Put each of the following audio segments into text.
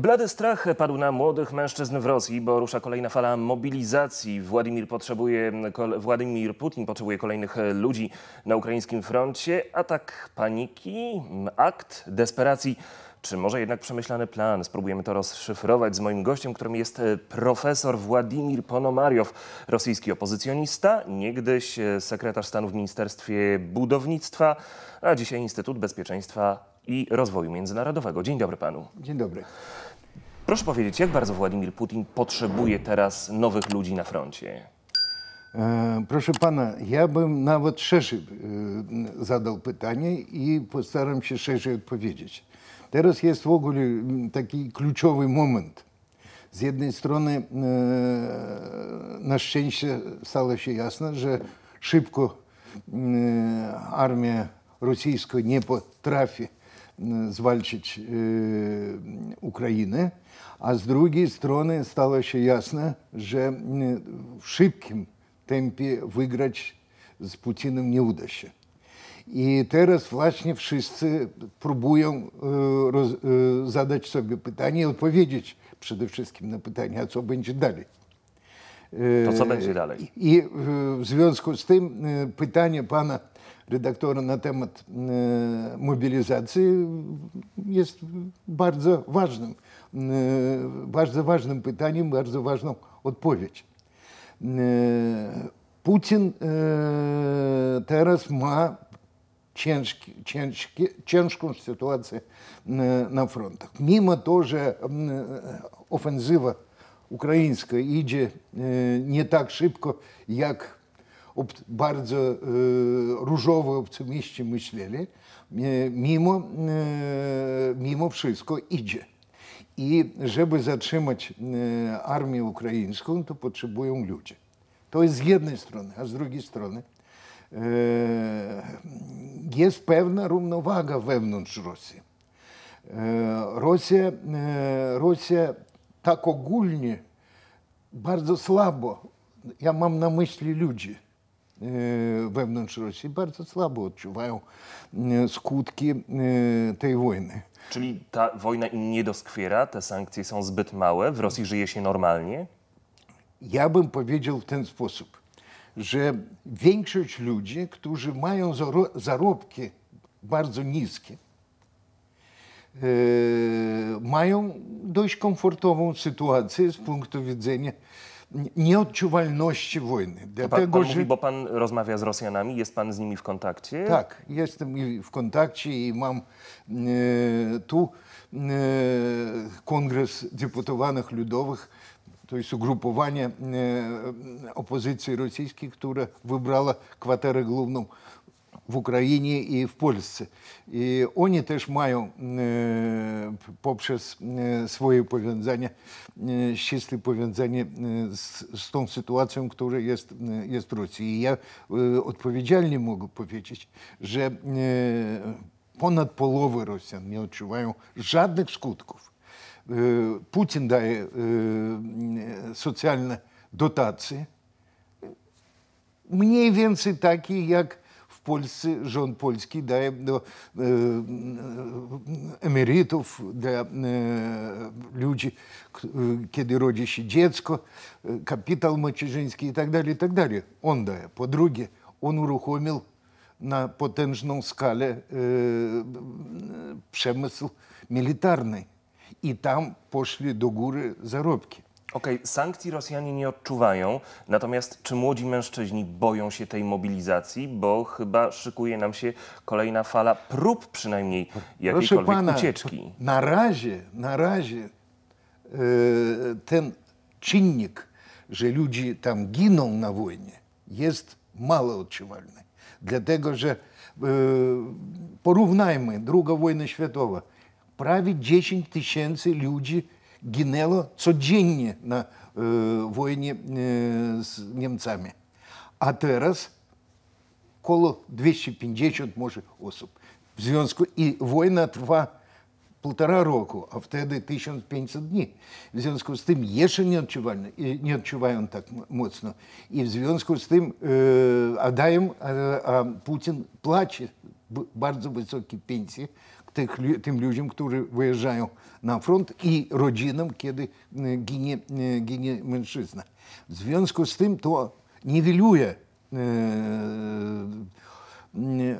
Blady strach padł na młodych mężczyzn w Rosji, bo rusza kolejna fala mobilizacji. Władimir, potrzebuje, Władimir Putin potrzebuje kolejnych ludzi na ukraińskim froncie. Atak paniki, akt desperacji, czy może jednak przemyślany plan? Spróbujemy to rozszyfrować z moim gościem, którym jest e, profesor Władimir Ponomariow, rosyjski opozycjonista, niegdyś sekretarz stanu w Ministerstwie Budownictwa, a dzisiaj Instytut Bezpieczeństwa i Rozwoju Międzynarodowego. Dzień dobry panu. Dzień dobry. Proszę powiedzieć, jak bardzo Władimir Putin potrzebuje teraz nowych ludzi na froncie? E, proszę pana, ja bym nawet szerzej e, zadał pytanie i postaram się szerzej odpowiedzieć. Teraz jest w ogóle taki kluczowy moment. Z jednej strony e, na szczęście stało się jasne, że szybko armia rosyjska nie potrafi Y, zwalczyć y, Ukrainy, a z drugiej strony stało się jasne, że y, w szybkim tempie wygrać z Putinem nie uda się. I teraz właśnie wszyscy próbują roz, zadać sobie pytanie i odpowiedzieć przede wszystkim na pytanie, a co będzie dalej. To co będzie dalej? I w związku z tym pytanie pana redaktora na temat mobilizacji jest bardzo ważnym, bardzo ważnym pytaniem, bardzo ważną odpowiedź. Putin teraz ma ciężki, ciężki, ciężką sytuację na frontach. Mimo to, że ofensywa ukraińska idzie nie tak szybko, jak bardzo y, różowo optymiści myśleli, e, mimo, e, mimo wszystko idzie. I żeby zatrzymać e, armię ukraińską, to potrzebują ludzie. To jest z jednej strony, a z drugiej strony jest pewna równowaga wewnątrz Rosji. Rosja, Rosja tak ogólnie bardzo słabo, ja mam na myśli ludzi, Yy, wewnątrz Rosji bardzo słabo odczuwają yy, skutki yy, tej wojny. Czyli ta wojna im nie doskwiera, te sankcje są zbyt małe, w Rosji żyje się normalnie? Ja bym powiedział w ten sposób, że większość ludzi, którzy mają zarobki bardzo niskie, mają dość komfortową sytuację z punktu widzenia nieodczuwalności wojny. Dlatego, pan, pan że... mówi, bo pan rozmawia z Rosjanami, jest pan z nimi w kontakcie? Tak, jestem w kontakcie i mam e, tu e, Kongres Deputowanych Ludowych, to jest ugrupowanie e, opozycji rosyjskiej, które wybrała kwaterę główną w Ukrainie i w Polsce І вони теж мають попри свої пов'язання, щасливі пов'язання з, tą sytuacją, która jest, jest w Rosji. I ja odpowiedzialnie mogę powiedzieć, że ponad połowy Rosjan nie odczuwają żadnych skutków. Putin daje socjalne dotacje, mniej więcej takie jak Польщі жон польський дає е, е, емеритів, для е, людей, коли родище дітсько, капітал мочежинський і так далі. і так далі. Он дає. По-друге, он урухомив на потенжному скалі przemysł militarny. І там пошли до гури заробки. Okej, okay, sankcji Rosjanie nie odczuwają, natomiast czy młodzi mężczyźni boją się tej mobilizacji, bo chyba szykuje nam się kolejna fala prób przynajmniej jakiejkolwiek pana, ucieczki. Na razie, na razie e, ten czynnik, że ludzie tam giną na wojnie, jest mało odczuwalny. Dlatego, że e, porównajmy, II wojna światowa, prawie 10 tysięcy ludzi ginęło codziennie na wojnie z Niemcami. A teraz коло 250 може осіб. В зв'язку і війна триває Півтора року, а втеди 1050 днів. В зв'язку з тим є ще не відчувальне, не відчуває він так моцно. І в зв'язку з тим э, Адаєм, а, е, а Путін плаче, дуже високі пенсії, тих, тим людям, які виїжджають на фронт, і родинам, коли гине, гине меншизна. В зв'язку з тим, то нівелює е,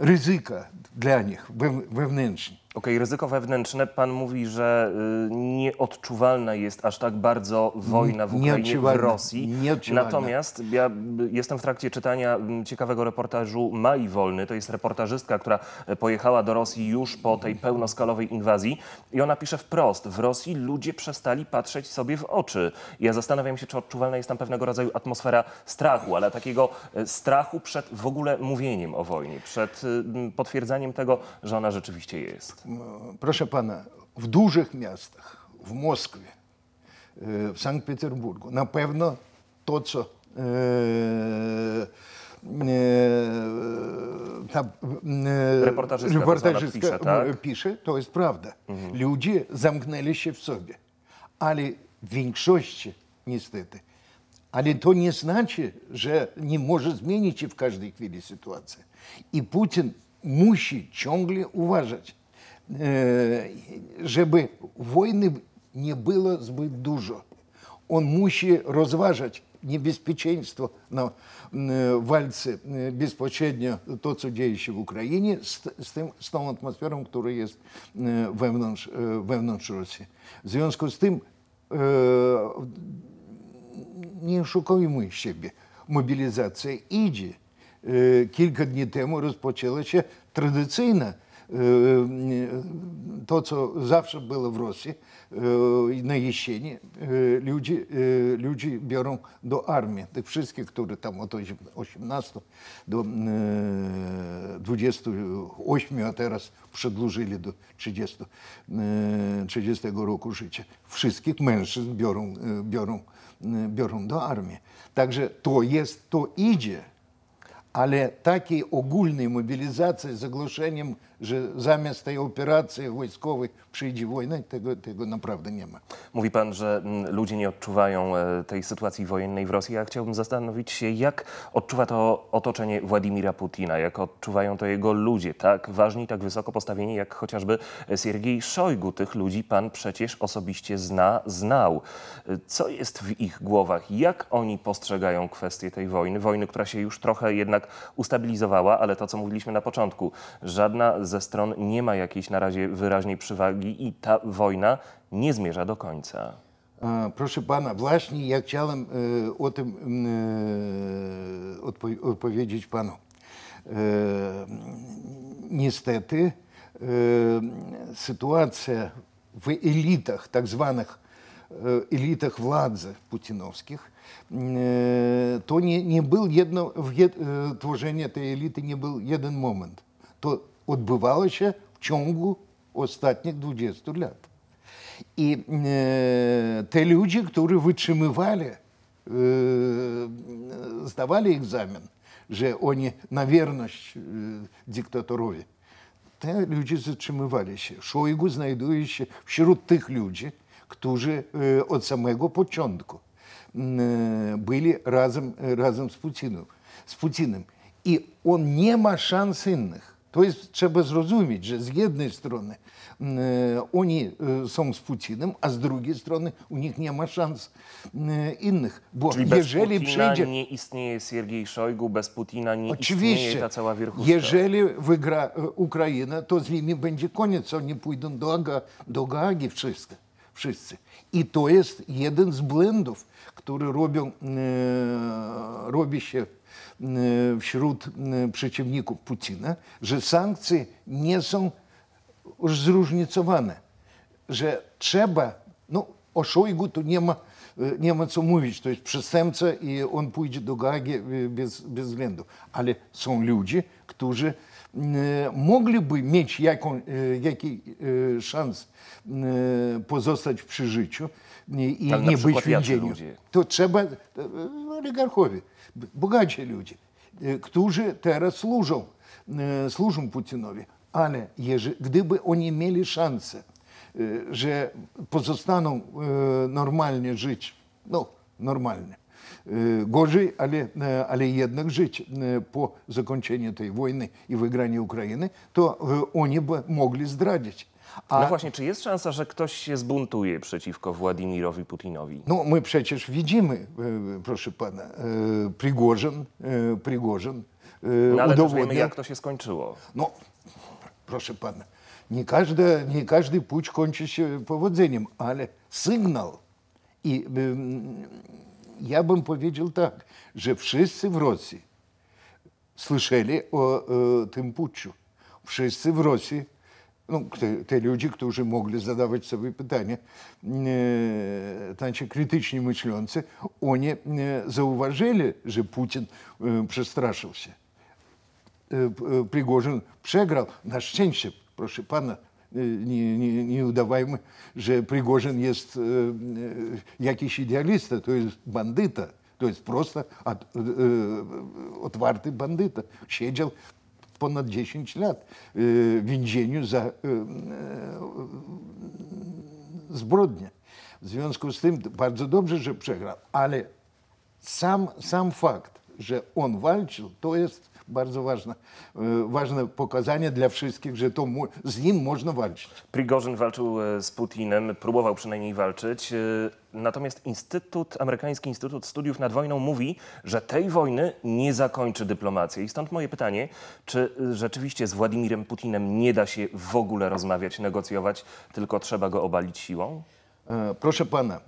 ризика для них вивненшень. Okej, okay, ryzyko wewnętrzne. Pan mówi, że y, nieodczuwalna jest aż tak bardzo wojna w Ukrainie, w Rosji. Natomiast ja y, jestem w trakcie czytania ciekawego reportażu Mai Wolny. To jest reportażystka, która e, pojechała do Rosji już po tej pełnoskalowej inwazji. I ona pisze wprost, w Rosji ludzie przestali patrzeć sobie w oczy. Ja zastanawiam się, czy odczuwalna jest tam pewnego rodzaju atmosfera strachu, ale takiego e, strachu przed w ogóle mówieniem o wojnie, przed y, potwierdzaniem tego, że ona rzeczywiście jest. proszę pana, w dużych miastach, w Moskwie, w Sankt Petersburgu, na pewno to, co ta, reportażystka, reportażystka pisze, tak? pisze, to jest prawda. Mhm. Ludzie zamknęli się w sobie, ale w większości niestety. Ale to nie znaczy, że nie może zmienić się w każdej chwili sytuacja. I Putin musi ciągle uważać, żeby wojny nie było zbyt dużo. On musi rozważać niebezpieczeństwo na walce bezpośrednio to, co dzieje się w Ukrainie, z, z, tym, z tą atmosferą, która jest wewnątrz, wewnątrz Rosji. W związku z tym e, nie oszukujmy siebie. Мобілізація іді. Кілька днів тому розпочалася традиційна то, что завжди было в России, на Ещене, люди, люди берут до армии, тих всіх, которые там от 18 до 28, а зараз продолжили до 30, 30 року життя. Всіх менше беруть, беруть, беруть до армії. Также то є, то іде, але такій огульної мобілізації, заглушенням że zamiast tej operacji wojskowej przyjdzie wojna, tego, tego naprawdę nie ma. Mówi pan, że mm, ludzie nie odczuwają e, tej sytuacji wojennej w Rosji. Ja chciałbym zastanowić się, jak odczuwa to otoczenie Władimira Putina, jak odczuwają to jego ludzie, tak ważni, tak wysoko postawieni, jak chociażby Siergiej Szojgu. Tych ludzi pan przecież osobiście zna, znał. E, co jest w ich głowach? Jak oni postrzegają kwestię tej wojny? Wojny, która się już trochę jednak ustabilizowała, ale to, co mówiliśmy na początku, żadna ze stron nie ma jakiejś na razie wyraźnej przywagi i ta wojna nie zmierza do końca. E, proszę pana, właśnie ja chciałem e, o tym e, odpowiedzieć panu. Niestety sytuacja w elitach, tak zwanych elitach władzy putinowskich, to nie nie był jedno в ед, творжение этой элиты не был один відбувалося в чому останніх 20 років. І е, те люди, які витримували, э, е, здавали екзамен, що вони на вірність е, диктаторові, те люди затримувалися. Шойгу знайду ще вщерут тих людей, хто ж э, е, від самого початку э, були разом, разом з Путіним. С Путиным. И он не машан сынных. To jest trzeba zrozumieć, że z jednej strony mm, oni y, są z Putinem, a z drugiej strony u nich nie ma szans y, innych. Bo Czyli jeżeli bez Putina przyjdzie... nie istnieje Siergiej Szojgu, bez Putina nie Oczywiście. istnieje ta cała wierchuszka. Jeżeli wygra y, Ukraina, to z nimi będzie koniec. Oni pójdą do, Aga, do Gagi wszyscy. wszyscy. I to jest jeden z błędów, który robią, e, robi się Y, wśród y, przeciwników Putina, że sankcje nie są już zróżnicowane, że trzeba, no o Szojgu tu nie ma, y, nie ma co mówić, to jest przestępca i on pójdzie do Gagi bez, bez względu, ale są ludzie, którzy Yy, mogli by mieć jaką, yy, jakiś yy, szans pozostać przy życiu i tak, nie być w więzieniu, to trzeba oligarchowie, bogaci ludzie, którzy teraz służą, służą Putinowi. Ale jeżeli, gdyby oni mieli szansę, że pozostaną normalnie żyć, no normalnie, Gorzej, ale, ale jednak жить э, по zakończeniu tej wojny i wygraniu Ukrainy, to oni by mogli zdradzić. A... No właśnie, czy jest szansa, że ktoś się zbuntuje przeciwko Władimirowi Putinowi? No my przecież widzimy, e, proszę pana, Prigorzyn, e, Prigorzyn e, no, ale udowodnia... jak to się skończyło. No, proszę pana, nie każdy, nie każdy puć kończy się powodzeniem, ale sygnał i я bym powiedział tak, że wszyscy w Rosji słyszeli o e, tym puczu. Wszyscy w Rosji, no, te, te ludzie, którzy mogli zadawać sobie pytania, e, znaczy krytycznie myślący, oni e, zauważyli, że Putin e, przestraszył się. E, Prigozhin przegrał, na szczęście, proszę pana, Y, nie, udawajmy, że Prigozhin jest y, y, jakiś idealista, to jest bandyta, to jest prosto otwarty bandyta. Siedział ponad 10 lat w więzieniu za zbrodnie. W związku z tym bardzo dobrze, że przegrał, ale sam fakt, że on walczył, to jest bardzo ważne, e, ważne pokazanie dla wszystkich, że to z nim można walczyć. Prigorzyn walczył e, z Putinem, próbował przynajmniej walczyć. E, natomiast Instytut, Amerykański Instytut Studiów nad Wojną mówi, że tej wojny nie zakończy dyplomacja. I stąd moje pytanie, czy rzeczywiście z Władimirem Putinem nie da się w ogóle rozmawiać, negocjować, tylko trzeba go obalić siłą? Proszę pana,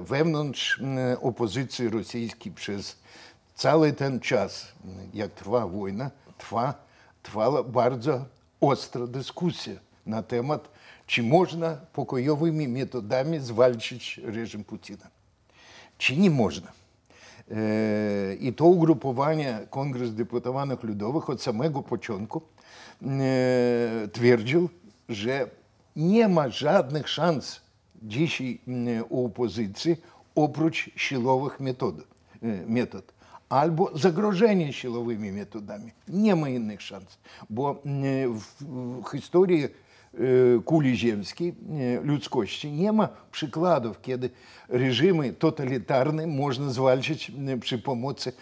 wewnątrz opozycji rosyjskiej przez cały ten czas, jak trwa wojna, trwa, trwała bardzo ostra dyskusja na temat, czy można pokojowymi metodami zwalczyć reżim Putina, czy nie można. І то угруповання Конгрес депутованих Людових від самого початку е, твердив, що нема жодних шансів дійшій е, у опозиції опроч силових е, метод. метод. Або загроження силовими методами. Нема інших шансів. Бо в історії кулі земській людськості нема прикладів, коли режими тоталітарні можна звальчити при pomocy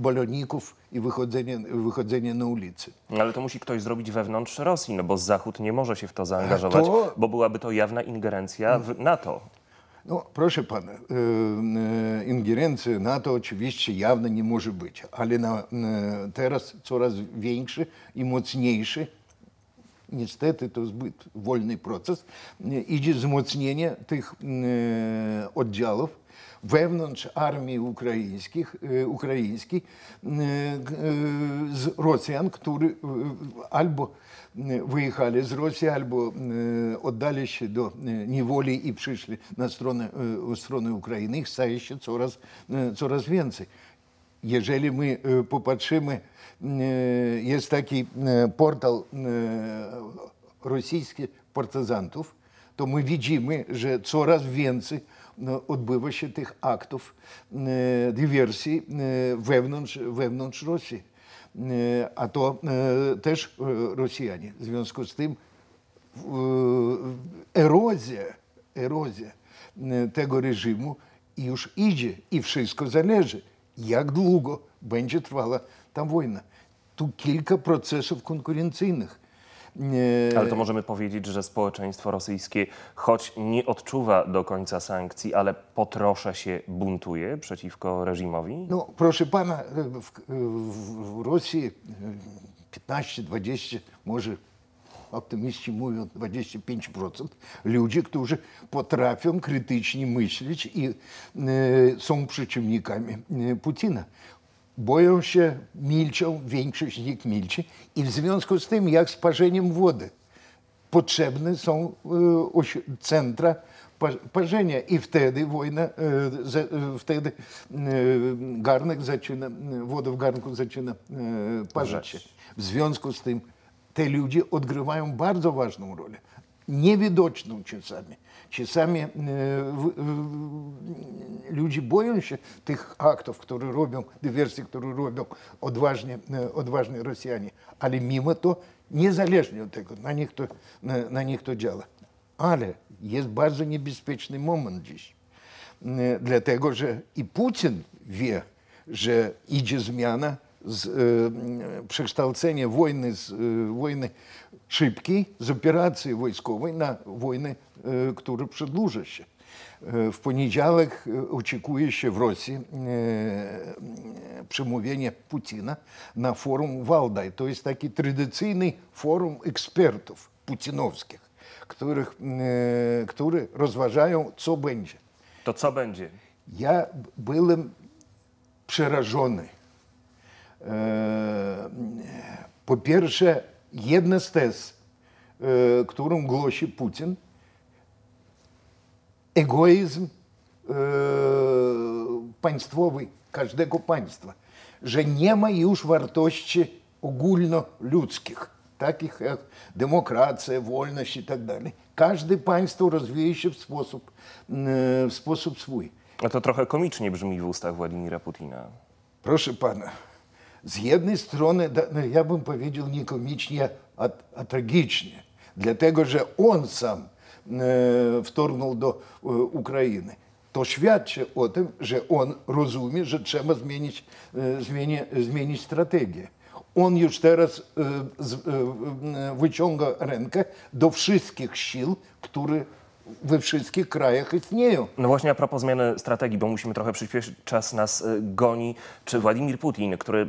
baloników i wychodzenie, na ulicy. No, ale to musi ktoś zrobić wewnątrz Rosji, no bo Zachód nie może się w to zaangażować, bo byłaby to jawna ingerencja w NATO. No, proszę pana, ingerencji NATO oczywiście jawno nie może być, ale na, teraz coraz większy i mocniejszy niestety to zbyt wolny proces, idzie wzmocnienie tych oddziałów wewnątrz armii ukraińskich, y, ukraińskiej y, y, z Rosjan, którzy albo wyjechali z Rosji, albo oddali się do niewoli i przyszli na stronę, stronę Ukrainy. Ich staje się coraz, coraz więcej. Jeżeli my popatrzymy, jest taki portal rosyjski partyzantów, to my widzimy, że coraz więcej odbywa się tych aktów dywersji wewnątrz, wewnątrz Rosji. A to też Rosjanie. W związku z tym erozja, erozja tego reżimu już idzie i wszystko zależy, jak długo będzie trwała ta wojna. Tu kilka procesów konkurencyjnych Ale to możemy powiedzieć, że społeczeństwo rosyjskie, choć nie odczuwa do końca sankcji, ale po trosze się buntuje przeciwko reżimowi? No, proszę pana, e, e, w, w Rosji 15-20, e, może optymiści mówią 25% ludzi, którzy potrafią krytycznie myśleć i są przeciwnikami Putina boją się, milczą, większość z nich milczy i w związku z tym jak z parzeniem wody. Potrzebne są e, centra parzenia i wtedy wojna, e, e, wtedy garnek zaczyna, woda w garnku zaczyna parzyć się. W związku z tym te ludzie odgrywają bardzo ważną rolę niewidoczną czasami. Czasami e, w, ludzie boją się tych aktów, które robią, dywersji, które robią odważni, e, odważni Rosjanie, ale mimo to niezależnie od tego, na nich to, na, nich to działa. Ale jest bardzo niebezpieczny moment dziś, e, dlatego że i Putin wie, że idzie zmiana, z, y, przekształcenie wojny, z, y, wojny szybkiej z operacji wojskowej na wojnę, y, która przedłuży się. Y, w poniedziałek y, oczekuje się w Rosji y, przemówienie Putina na forum Waldaj. To jest taki tradycyjny forum ekspertów putinowskich, których, które rozważają, co będzie. To co będzie? Ja byłem przerażony E, po pierwsze, jedna z tez, e, którą głosi Putin, egoizm e, państwowy każdego państwa, że nie ma już wartości ogólnoludzkich, takich jak demokracja, wolność i tak dalej. Każde państwo rozwija się w sposób, w sposób swój. A to trochę komicznie brzmi w ustach Władimira Putina. Proszę pana, z jednej strony, no, ja bym powiedział nie komicznie, a, a tragicznie, dlatego że on sam e, wtornął do e, Ukrainy. To świadczy o tym, że on rozumie, że trzeba zmienić, e, zmieni, zmienić strategię. On już teraz wyciąga rękę do wszystkich sił, które we wszystkich krajach istnieją. No właśnie a propos zmiany strategii, bo musimy trochę przyspieszyć, czas nas y, goni. Czy Władimir Putin, który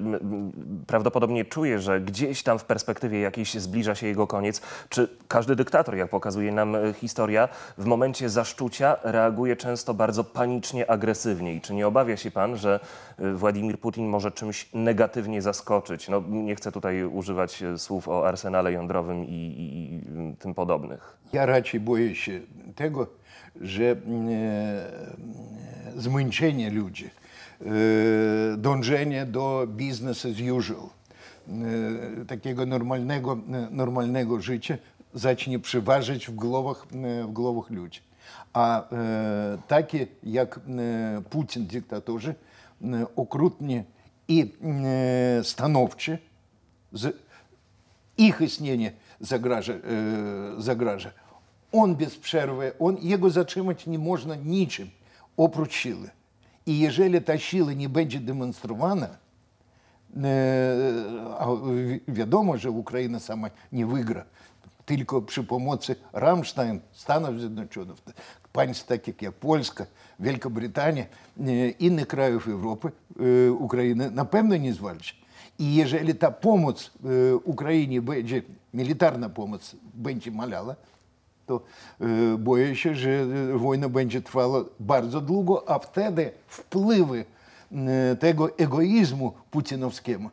prawdopodobnie czuje, że gdzieś tam w perspektywie jakiejś zbliża się jego koniec, czy każdy dyktator, jak pokazuje nam y, historia, w momencie zaszczucia reaguje często bardzo panicznie, agresywnie? I czy nie obawia się pan, że Y, Władimir Putin może czymś negatywnie zaskoczyć. No, nie chcę tutaj używać y, słów o arsenale jądrowym i, i, i mm, tym podobnych. Ja raczej boję się tego, że mm, e, zmęczenie ludzi, e, dążenie do business as usual, e, takiego normalnego, e, normalnego życia zacznie przeważyć w głowach, e, w głowach ludzi. А e, takie jak як Путін Е, окрутные и становче, их існення е, заграже, Он без przerwy, он, его заtrzymać не можно ничем, опроч силы. И ежели та сила не будет демонстрирована, е, Відомо, що Україна сама не вигра, тільки при помоці Рамштайн, Станів Зідночених, панств, таких як Польська, Великобританія, е, інших країв Європи, е, України, напевно, не звалять. И ежели та помощь э, е, Украине, бенджи, милитарная помощь маляла, то боюся, що війна бенджи тривала дуже довго, а втеди впливи того егоїзму путіновського,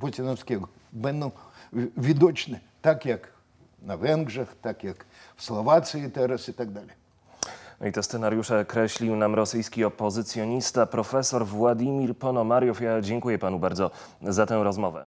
путіновського бенно відочне, так як на Венграх, так як в Словації зараз і так далі. No i te scenariusze kreślił nam rosyjski opozycjonista profesor Władimir Ponomariow. Ja dziękuję panu bardzo za tę rozmowę.